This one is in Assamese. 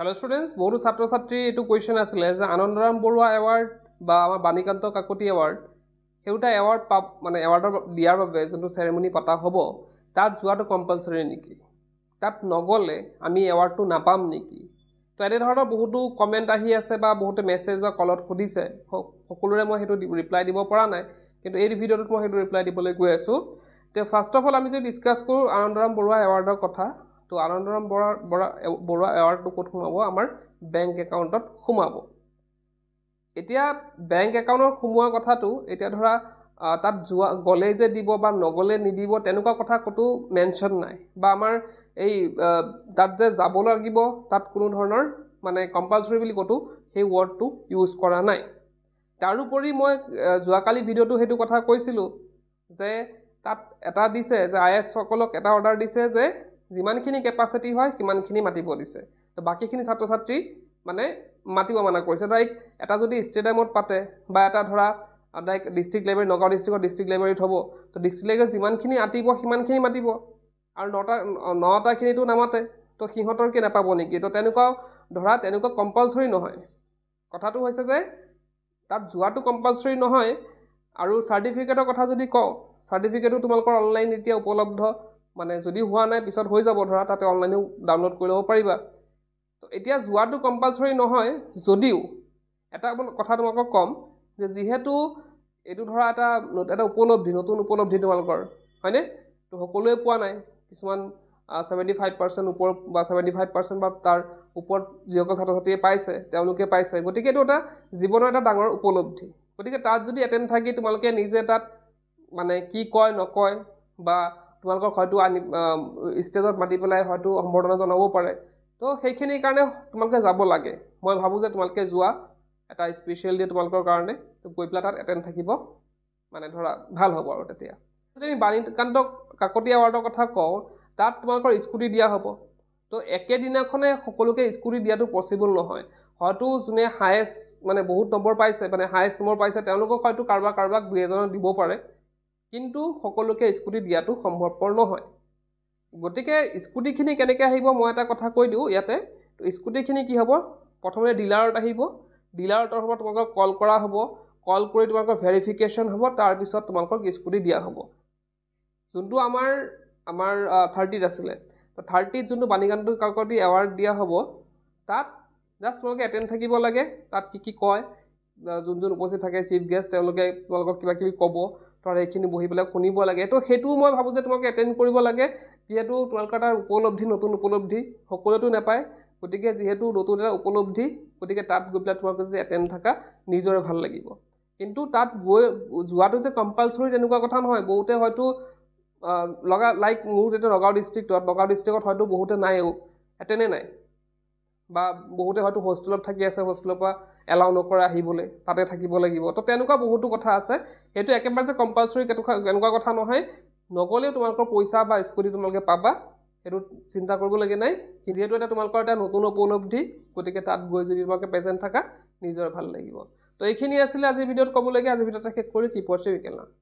হেল্ল' ষ্টুডেণ্টছ বহুতো ছাত্ৰ ছাত্ৰীৰ এইটো কুৱেশ্যন আছিলে যে আনন্দৰাম বৰুৱা এৱাৰ্ড বা আমাৰ বাণীকান্ত কাকতি এৱাৰ্ড সেইটা এৱাৰ্ড পা মানে এৱাৰ্ডৰ দিয়াৰ বাবে যোনটো চেৰেমনি পতা হ'ব তাত যোৱাটো কম্পালচৰি নেকি তাত নগ'লে আমি এৱাৰ্ডটো নাপাম নেকি তো এনেধৰণৰ বহুতো কমেণ্ট আহি আছে বা বহুতো মেছেজ বা কলত সুধিছে সকলোৰে মই সেইটো ৰিপ্লাই দিব পৰা নাই কিন্তু এই ভিডিঅ'টোত মই সেইটো ৰিপ্লাই দিবলৈ গৈ আছোঁ তো ফাৰ্ষ্ট অফ অল আমি যদি ডিছকাছ কৰোঁ আনন্দৰাম বৰুৱা এৱাৰ্ডৰ কথা তো আনন্দৰাম বৰা বৰা বৰুৱা এৱাৰ্ডটো ক'ত সোমাব আমাৰ বেংক একাউণ্টত সোমাব এতিয়া বেংক একাউণ্টত সোমোৱা কথাটো এতিয়া ধৰা তাত যোৱা গ'লে যে দিব বা নগ'লে নিদিব তেনেকুৱা কথা ক'তো মেনশ্যন নাই বা আমাৰ এই তাত যে যাব লাগিব তাত কোনো ধৰণৰ মানে কম্পালচৰি বুলি ক'তো সেই ৱৰ্ডটো ইউজ কৰা নাই তাৰোপৰি মই যোৱাকালি ভিডিঅ'টো সেইটো কথা কৈছিলোঁ যে তাত এটা দিছে যে আই এছসকলক এটা অৰ্ডাৰ দিছে যে যিমানখিনি কেপাচিটি হয় সিমানখিনি মাতিব দিছে তো বাকীখিনি ছাত্ৰ ছাত্ৰী মানে মাতিব মানা কৰিছে ডাইক এটা যদি ষ্টেডিয়ামত পাতে বা এটা ধৰা ডাইক ডিষ্ট্ৰিক্ট লাইব্ৰেৰী নগাঁও ডিষ্ট্ৰিক্টৰ ডিষ্ট্ৰিক্ট লাইব্ৰেৰীত হ'ব তো ডিষ্ট্ৰিক্ট লাইব্ৰেৰী যিমানখিনি আঁতিব সিমানখিনি মাতিব আৰু নটা নটাখিনিতো নামাতে তো সিহঁতৰ কি নাপাব নেকি তো তেনেকুৱা ধৰা তেনেকুৱা কম্পালচৰি নহয় কথাটো হৈছে যে তাত যোৱাটো কম্পালচৰি নহয় আৰু চাৰ্টিফিকেটৰ কথা যদি কওঁ চাৰ্টিফিকেটো তোমালোকৰ অনলাইন এতিয়া উপলব্ধ মানে যদি হোৱা নাই পিছত হৈ যাব ধৰা তাতে অনলাইনো ডাউনলোড কৰি ল'ব পাৰিবা তো এতিয়া যোৱাটো কম্পালচৰি নহয় যদিও এটা কথা তোমালোকক ক'ম যে যিহেতু এইটো ধৰা এটা এটা উপলব্ধি নতুন উপলব্ধি তোমালোকৰ হয়নে তো সকলোৱে পোৱা নাই কিছুমান ছেভেণ্টি ফাইভ পাৰ্চেণ্ট ওপৰত বা ছেভেণ্টি ফাইভ পাৰ্চেণ্ট বা তাৰ ওপৰত যিসকল ছাত্ৰ ছাত্ৰীয়ে পাইছে তেওঁলোকে পাইছে গতিকে এইটো এটা জীৱনৰ এটা ডাঙৰ উপলব্ধি গতিকে তাত যদি এটেণ্ড থাকি তোমালোকে নিজে তাত মানে কি কয় নকয় বা তোমালোকক হয়তো আনি ষ্টেজত মাতি পেলাই হয়তো সম্বৰ্ধনা জনাব পাৰে তো সেইখিনিৰ কাৰণে তোমালোকে যাব লাগে মই ভাবোঁ যে তোমালোকে যোৱা এটা স্পেচিয়েল ডে তোমালোকৰ কাৰণে তো গৈ পেলাই তাত এটেণ্ড থাকিব মানে ধৰা ভাল হ'ব আৰু তেতিয়া যদি আমি বাণীকান্তক কাকতি ৱাৰ্ডৰ কথা কওঁ তাত তোমালোকৰ স্কুটি দিয়া হ'ব তো একেদিনাখনে সকলোকে স্কুটি দিয়াটো পচিবল নহয় হয়তো যোনে হায়েষ্ট মানে বহুত নম্বৰ পাইছে মানে হায়েষ্ট নম্বৰ পাইছে তেওঁলোকক হয়তো কাৰোবাক কাৰোবাক দুই এজনক দিব পাৰে কিন্তু সকলোকে স্কুটি দিয়াটো সম্ভৱপৰ নহয় গতিকে স্কুটিখিনি কেনেকৈ আহিব মই এটা কথা কৈ দিওঁ ইয়াতে স্কুটিখিনি কি হ'ব প্ৰথমতে ডিলাৰত আহিব ডিলাৰৰ তৰফৰ তোমালোকক কল কৰা হ'ব কল কৰি তোমালোকৰ ভেৰিফিকেশ্যন হ'ব তাৰপিছত তোমালোকক স্কুটি দিয়া হ'ব যোনটো আমাৰ আমাৰ থাৰ্টিত আছিলে তো থাৰ্টিত যোনটো বাণীকান্ত কাকতি এৱাৰ্ড দিয়া হ'ব তাত জাষ্ট তোমালোকে এটেণ্ড থাকিব লাগে তাত কি কি কয় যোন যোন উপস্থিত থাকে চিফ গেষ্ট তেওঁলোকে তোমালোকক কিবা কিবি ক'ব তাৰ সেইখিনি বহি পেলাই শুনিব লাগে তো সেইটোও মই ভাবোঁ যে তোমাক এটেণ্ড কৰিব লাগে যিহেতু তোমালোকৰ এটা উপলব্ধি নতুন উপলব্ধি সকলোৱেতো নাপায় গতিকে যিহেতু নতুন এটা উপলব্ধি গতিকে তাত গৈ পেলাই তোমালোকে যদি এটেণ্ড থকা নিজৰে ভাল লাগিব কিন্তু তাত গৈ যোৱাটো যে কম্পালচৰি তেনেকুৱা কথা নহয় বহুতে হয়তো লগা লাইক মোৰ যেতিয়া নগাঁও ডিষ্ট্ৰিক্টত নগাঁও ডিষ্ট্ৰিক্টত হয়তো বহুতে নাই এটেনে নাই বা বহুতে হয়তো হোষ্টেলত থাকি আছে হোষ্টেলৰ পৰা এলাও নকৰে আহিবলৈ তাতে থাকিব লাগিব তো তেনেকুৱা বহুতো কথা আছে সেইটো একেবাৰে যে কম্পালচৰি এনেকুৱা কথা নহয় নগ'লেও তোমালোকৰ পইচা বা স্কুটি তোমালোকে পাবা সেইটো চিন্তা কৰিব লাগে নাই যিহেতু এটা তোমালোকৰ এটা নতুন উপলব্ধি গতিকে তাত গৈ যদি তোমালোকে প্ৰেজেণ্ট থাকা নিজৰ ভাল লাগিব তো এইখিনি আছিলে আজিৰ ভিডিঅ'ত ক'বলগীয়া আজিৰ ভিডিঅ'ত শেষ কৰি কি পৰ্চি বিকেল